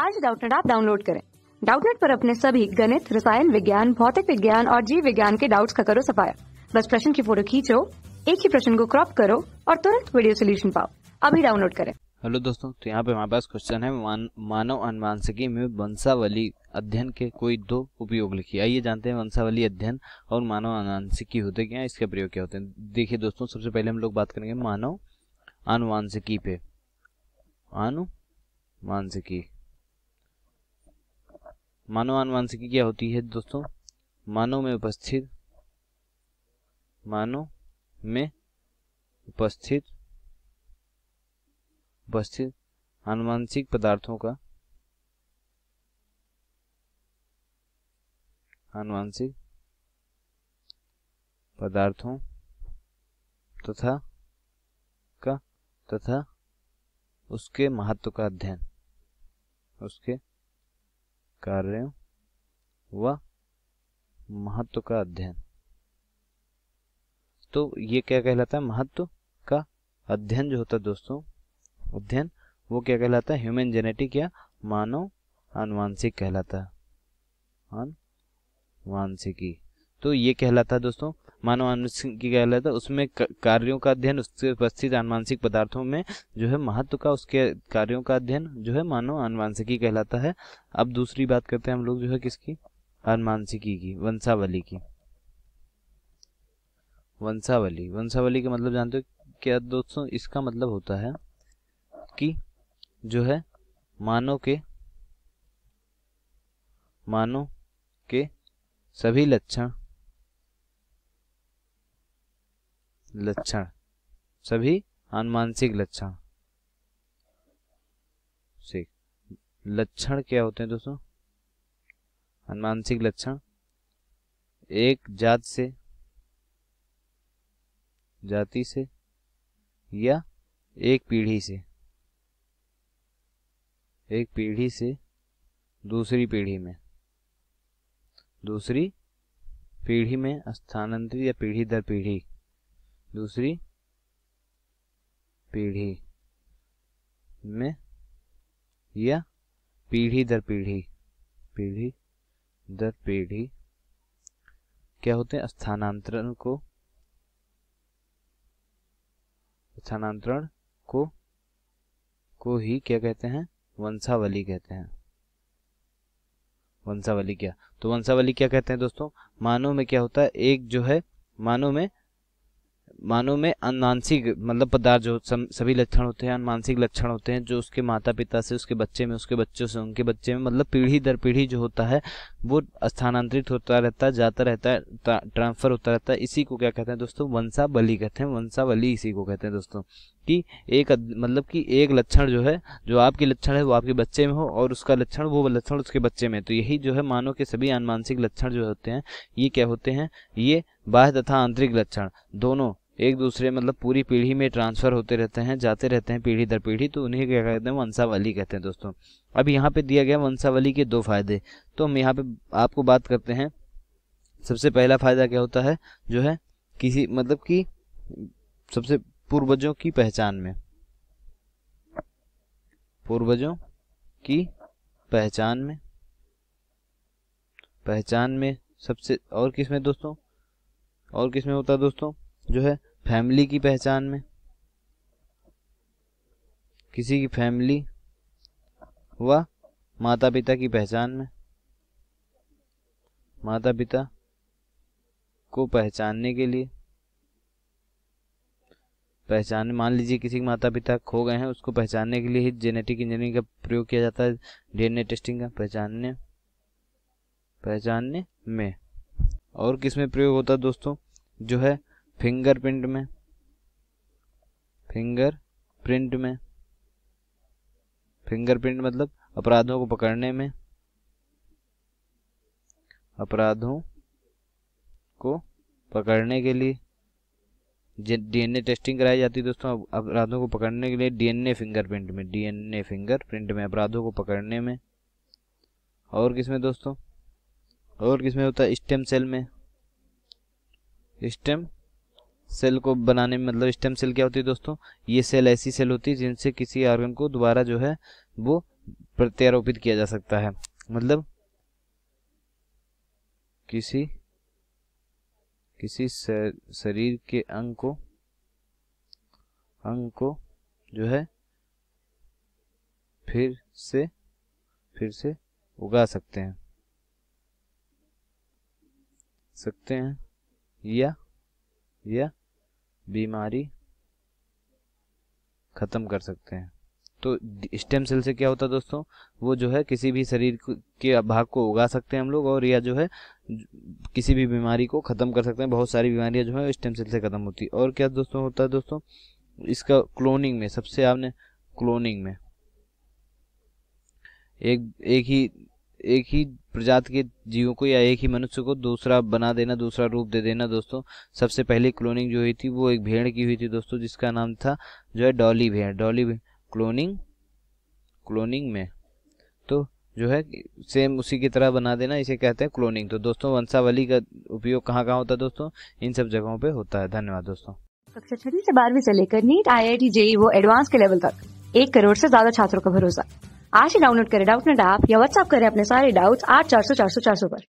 आज डाउटनेट आप डाउनलोड करें डाउटनेट पर अपने सभी गणित रसायन विज्ञान भौतिक विज्ञान और जीव विज्ञान के डाउट्स का करो सफाया बस प्रश्न की फोटो खींचो एक ही प्रश्न को क्रॉप करो और तुरंत वीडियो सोल्यूशन पाओ अभी डाउनलोड करें हेलो दोस्तों तो यहाँ पे हमारे पास क्वेश्चन है मान, मानव अनुवांशिकी में वंशावली अध्ययन के कोई दो उपयोग लिखिए आइए जानते हैं वंशावली अध्ययन और मानव अनुवांशिकी होते क्या इसके प्रयोग क्या होते हैं देखिए दोस्तों सबसे पहले हम लोग बात करेंगे मानव अनुवांशिकी पे अनुवांशिकी मानव आनुवांशिकी क्या होती है दोस्तों मानव में उपस्थित मानव में उपस्थित उपस्थित आनुवांशिक पदार्थों का आनुवांशिक पदार्थों तथा का तथा उसके महत्व का अध्ययन उसके कार्यों व महत्व का अध्ययन तो ये क्या कहलाता है महत्व का अध्ययन जो होता है दोस्तों अध्ययन वो क्या कहलाता है ह्यूमन जेनेटिक या मानव अनुवांशिक कहलाता है अनुवांशिकी तो ये कहलाता है दोस्तों मानव आनुवंशिक कहलाता है उसमें कार्यों का अध्ययन उसके उपस्थित आनुवांशिक पदार्थों में जो है महत्व का उसके कार्यों का अध्ययन जो है मानव आनुवांशिकी कहलाता है अब दूसरी बात करते हैं हम लोग जो है किसकी अनुमानसिकी की वंशावली की वंशावली वंशावली का मतलब जानते हो क्या दोस्तों इसका मतलब होता है कि जो है मानव के मानव के सभी लक्षण लक्षण सभी अनुमानसिक लक्षण ठीक लक्षण क्या होते हैं दोस्तों अनुमानसिक लक्षण एक जात से जाति से या एक पीढ़ी से एक पीढ़ी से दूसरी पीढ़ी में दूसरी पीढ़ी में स्थानांतरित या पीढ़ी दर पीढ़ी दूसरी पीढ़ी में या पीढ़ी दर पीढ़ी पीढ़ी दर पीढ़ी क्या होते हैं स्थानांतरण को स्थानांतरण को को ही क्या कहते हैं वंशावली कहते हैं वंशावली क्या तो वंशावली क्या कहते हैं दोस्तों मानव में क्या होता है एक जो है मानव में मानव में अनुमानसिक मतलब पदार्थ जो सभी लक्षण होते हैं अनुमानसिक लक्षण होते हैं जो उसके माता पिता से उसके बच्चे में उसके बच्चों से उनके बच्चे में मतलब पीढ़ी दर पीढ़ी जो होता है वो स्थानांतरित होता रहता है जाता रहता है ट्रांसफर होता रहता है इसी को क्या कहते हैं दोस्तों वंशावली कहते हैं वंशावली इसी को कहते हैं दोस्तों कि एक मतलब कि एक लक्षण जो है जो आपके लक्षण है वो आपके बच्चे में हो और उसका लक्षण वो लक्षण उसके बच्चे में तो यही जो है मानव के सभी अनुमानसिक लक्षण जो होते हैं ये क्या होते हैं ये बाह्य तथा आंतरिक लक्षण दोनों एक दूसरे मतलब पूरी पीढ़ी में ट्रांसफर होते रहते हैं जाते रहते हैं पीढ़ी दर पीढ़ी तो उन्हें क्या कहते हैं वंशावली कहते हैं दोस्तों अब यहाँ पे दिया गया वंशावली के दो फायदे तो हम यहाँ पे आपको बात करते हैं सबसे पहला फायदा क्या होता है जो है किसी मतलब कि सबसे पूर्वजों की पहचान में पूर्वजों की पहचान में पहचान में सबसे और किस में दोस्तों और किस में होता है दोस्तों जो है फैमिली की पहचान में किसी की फैमिली व माता पिता की पहचान में माता पिता को पहचानने के लिए पहचान मान लीजिए किसी के माता पिता खो गए हैं उसको पहचानने के लिए ही जेनेटिक इंजीनियरिंग का प्रयोग किया जाता है डीएनए टेस्टिंग का पहचानने पहचानने में और किस में प्रयोग होता है दोस्तों जो है फिंगरप्रिंट में फिंगर प्रिंट में फिंगरप्रिंट मतलब अपराधों को पकड़ने में अपराधों को पकड़ने के लिए डीएनए टेस्टिंग कराई जाती है दोस्तों अपराधों को पकड़ने के लिए डीएनए फिंगरप्रिंट में डीएनए फिंगरप्रिंट में अपराधों को पकड़ने में और किस में दोस्तों और किस में होता है स्टेम सेल में स्टेम सेल को बनाने में मतलब स्टेम सेल क्या होती है दोस्तों ये सेल ऐसी सेल होती है जिनसे किसी ऑर्गन को दोबारा जो है वो प्रत्यारोपित किया जा सकता है मतलब किसी किसी शरीर के अंग को अंग को जो है फिर से फिर से उगा सकते हैं सकते हैं या या बीमारी खत्म कर सकते हैं तो स्टेम सेल से क्या होता है दोस्तों वो जो है किसी भी शरीर के भाग को उगा सकते हैं हम लोग और या जो है किसी भी बीमारी को ख़त्म कर सकते हैं बहुत सारी बीमारियां जो है स्टेम सेल से ख़त्म होती है और क्या दोस्तों होता है दोस्तों इसका क्लोनिंग में सबसे आपने क्लोनिंग में एक एक ही एक ही प्रजाति के जीवों को या एक ही मनुष्य को दूसरा बना देना दूसरा रूप दे देना दोस्तों सबसे पहले क्लोनिंग जो हुई थी वो एक भेड़ की हुई थी दोस्तों जिसका नाम था जो है डॉली भेड़ डॉली भेड़ क्लोनिंग क्लोनिंग में तो जो है सेम उसी की तरह बना देना इसे कहते हैं क्लोनिंग तो दोस्तों वंशावली का उपयोग कहाँ कहाँ होता है दोस्तों इन सब जगहों पे होता है धन्यवाद दोस्तों कक्षा छठी से बारहवीं से लेकर NEET I I T JEE वो एडवांस के लेवल तक एक करोड़ से ज्यादा छात्रों का भरोसा आज ही डाउनलोड करें डाउट नेट ऐप या व्हाट्सअप करें अपने सारे डाउट्स आठ चार सौ चार सौ चार सौ पर